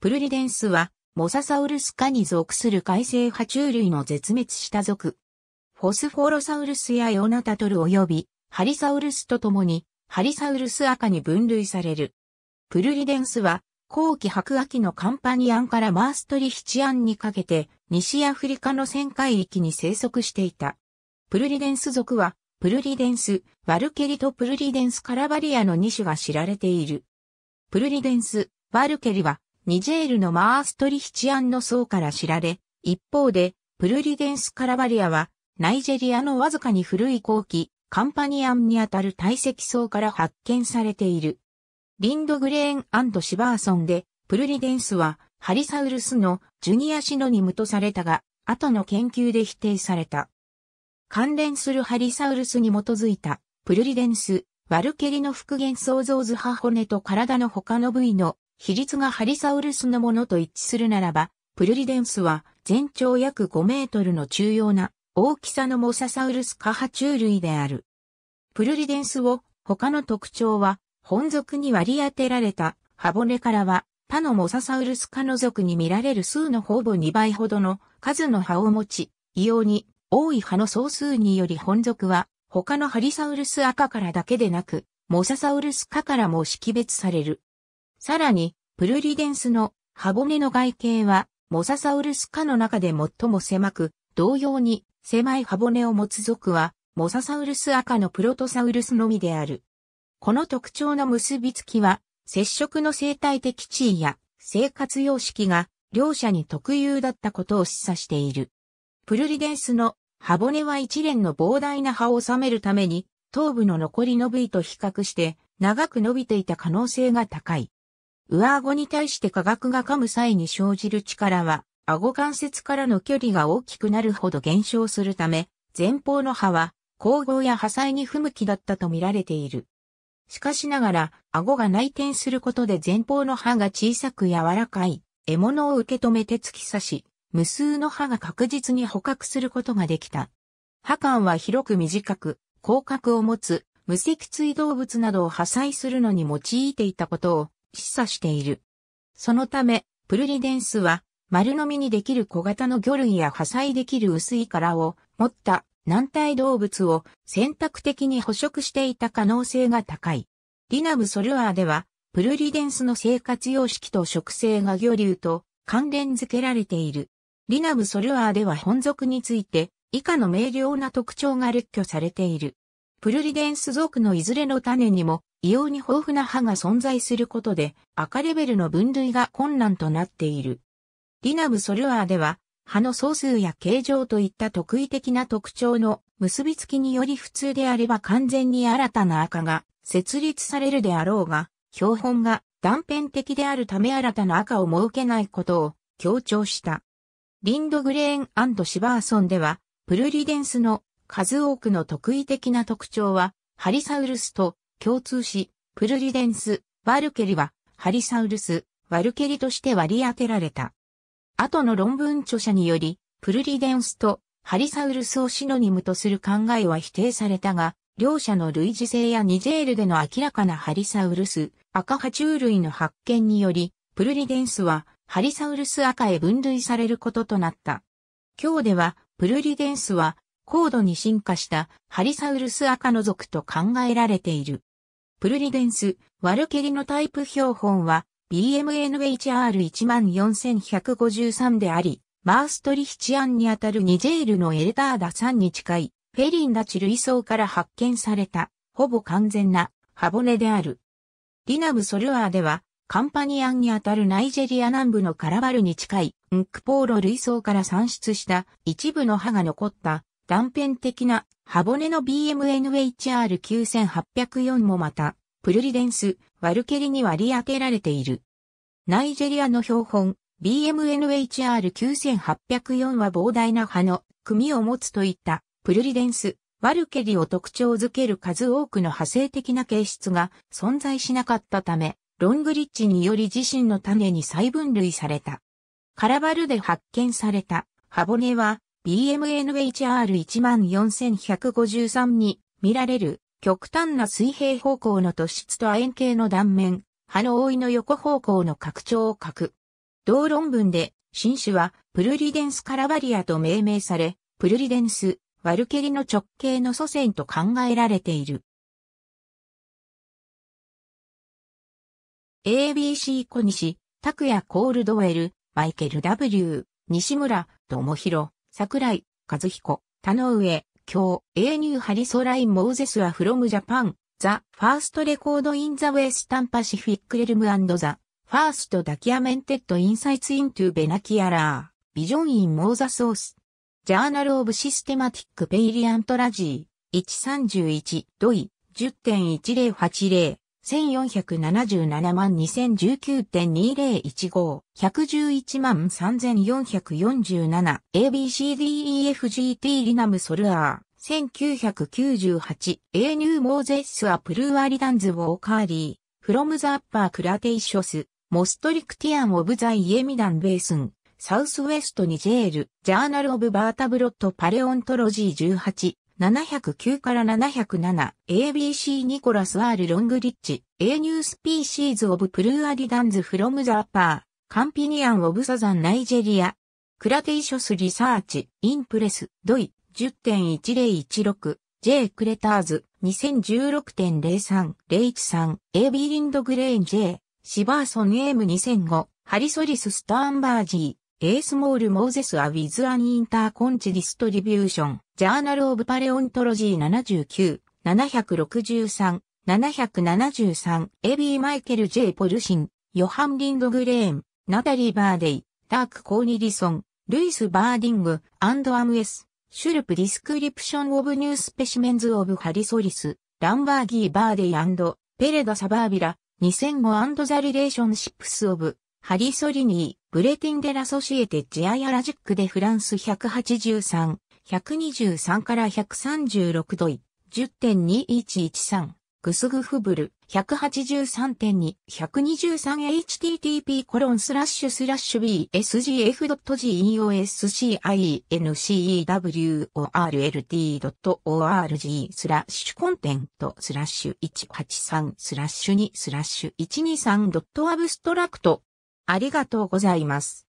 プルリデンスは、モササウルス科に属する海生爬虫類の絶滅した属。フォスフォロサウルスやヨナタトル及び、ハリサウルスと共に、ハリサウルス赤に分類される。プルリデンスは、後期白亜紀のカンパニアンからマーストリヒチアンにかけて、西アフリカの旋海域に生息していた。プルリデンス属は、プルリデンス、ワルケリとプルリデンスカラバリアの2種が知られている。プルリデンス、ワルケリは、ニジェールのマーストリヒチアンの層から知られ、一方で、プルリデンス・カラバリアは、ナイジェリアのわずかに古い後期、カンパニアンにあたる堆積層から発見されている。リンドグレーンシバーソンで、プルリデンスは、ハリサウルスのジュニアシノニムとされたが、後の研究で否定された。関連するハリサウルスに基づいた、プルリデンス、ワルケリの復元創造図ハ骨と体の他の部位の比率がハリサウルスのものと一致するならば、プルリデンスは全長約5メートルの中要な大きさのモササウルス下爬虫類である。プルリデンスを他の特徴は、本属に割り当てられた歯骨からは他のモササウルス科の属に見られる数のほぼ2倍ほどの数の歯を持ち、異様に多い歯の総数により本属は他のハリサウルス赤からだけでなく、モササウルス科からも識別される。さらに、プルリデンスの歯骨の外形は、モササウルス科の中で最も狭く、同様に狭い歯骨を持つ属は、モササウルス赤のプロトサウルスのみである。この特徴の結びつきは、接触の生態的地位や生活様式が両者に特有だったことを示唆している。プルリデンスの歯骨は一連の膨大な葉を収めるために、頭部の残りの部位と比較して長く伸びていた可能性が高い。上顎に対して化学が噛む際に生じる力は、顎関節からの距離が大きくなるほど減少するため、前方の歯は、後方や破砕に不向きだったと見られている。しかしながら、顎が内転することで前方の歯が小さく柔らかい、獲物を受け止めて突き刺し、無数の歯が確実に捕獲することができた。歯間は広く短く、広角を持つ、無脊椎動物などを破砕するのに用いていたことを、示唆している。そのため、プルリデンスは、丸飲みにできる小型の魚類や破砕できる薄い殻を持った軟体動物を選択的に捕食していた可能性が高い。リナブソルアーでは、プルリデンスの生活様式と食性が魚流と関連づけられている。リナブソルアーでは本属について以下の明瞭な特徴が列挙されている。プルリデンス属のいずれの種にも異様に豊富な歯が存在することで赤レベルの分類が困難となっている。リナブソルアーでは、歯の総数や形状といった特異的な特徴の結びつきにより普通であれば完全に新たな赤が設立されるであろうが、標本が断片的であるため新たな赤を設けないことを強調した。リンドグレーンシバーソンでは、プルリデンスの数多くの特異的な特徴は、ハリサウルスと共通し、プルリデンス、ワルケリは、ハリサウルス、ワルケリとして割り当てられた。後の論文著者により、プルリデンスとハリサウルスをシノニムとする考えは否定されたが、両者の類似性やニジェールでの明らかなハリサウルス、赤爬虫類の発見により、プルリデンスはハリサウルス赤へ分類されることとなった。今日では、プルリデンスは高度に進化したハリサウルス赤の属と考えられている。プルリデンス、ワルケリのタイプ標本は BMNHR14153 であり、マーストリヒチアンにあたるニジェールのエルターダ3に近い、フェリンダチ類層から発見された、ほぼ完全な、歯骨である。リナムソルアーでは、カンパニアンにあたるナイジェリア南部のカラバルに近い、ンクポーロ類層から産出した一部の歯が残った断片的なハボネの BMNHR9804 もまた、プルリデンス、ワルケリに割り当てられている。ナイジェリアの標本、BMNHR9804 は膨大な葉の組を持つといったプルリデンス、ワルケリを特徴づける数多くの派生的な形質が存在しなかったため、ロングリッチにより自身の種に再分類された。カラバルで発見された、ハボネは、BMNHR14153 に見られる極端な水平方向の突出と亜鉛の断面、葉の覆いの横方向の拡張を書く。同論文で、新種はプルリデンスカラバリアと命名され、プルリデンス、ワルケリの直径の祖先と考えられている。ABC 小西、拓也コールドウェル、マイケル W、西村、智弘。桜井、和彦、田上、京、A ニハリソライン・モーゼスはフロムジャパン、ザ・ファーストレコード・イン・ザ・ウェスタン・パシフィック・レルム・アンド・ザ・ファースト・ダキアメンテッド・インサイツ・イントゥ・ベナキアラー、ビジョン・イン・モーザ・ソース、ジャーナル・オブ・システマティック・ペイリアント・ラジー、131、ドイ、10.1080 1477万2019.2015、111万3447、ABCDEFGT リナムソルアー、1998、A ニューモーゼスアプルーアリダンズウォーカーリー、フロムザッパークラテイショス、モストリクティアン・オブ・ザ・イエミダン・ベースン、サウスウェスト・ニジェール、ジャーナル・オブ・バータブロット・パレオントロジー18、709から 707ABC ニコラスアール・ロングリッチ A ニュースピーシーズオブプルーアディダンズフロムザパーカンピニアンオブサザンナイジェリアクラテイショスリサーチインプレスドイ 10.1016J クレターズ 2016.03013AB リンドグレーン J シバーソン AM2005 ハリソリススターンバージー A スモールモーゼスアウィズアン・インターコンチディストリビューションジャーナル・オブ・パレオントロジー79、763、773、エビー・マイケル・ジェイ・ポルシン、ヨハン・リンド・グレーン、ナタリー・バーデイ、ダーク・コーニリソン、ルイス・バーディング、アンド・アムエス、シュルプ・ディスクリプション・オブ・ニュース・ペシメンズ・オブ・ハリソリス、ランバーギー・バーデイペレダ・サバービラ、2005ザ・リレーションシップス・オブ、ハリソリニー、ブレティン・デ・ラ・ソシエテ・ジアヤ・ラジック・でフランス183、123から136度い、10.2113、グスグフブル、183.2、123http コロンスラッシュスラッシュ bsgf.geoscincworld.org e スラッシュコンテントスラッシュ183スラッシュ2スラッシュ 123.abstract ありがとうございます。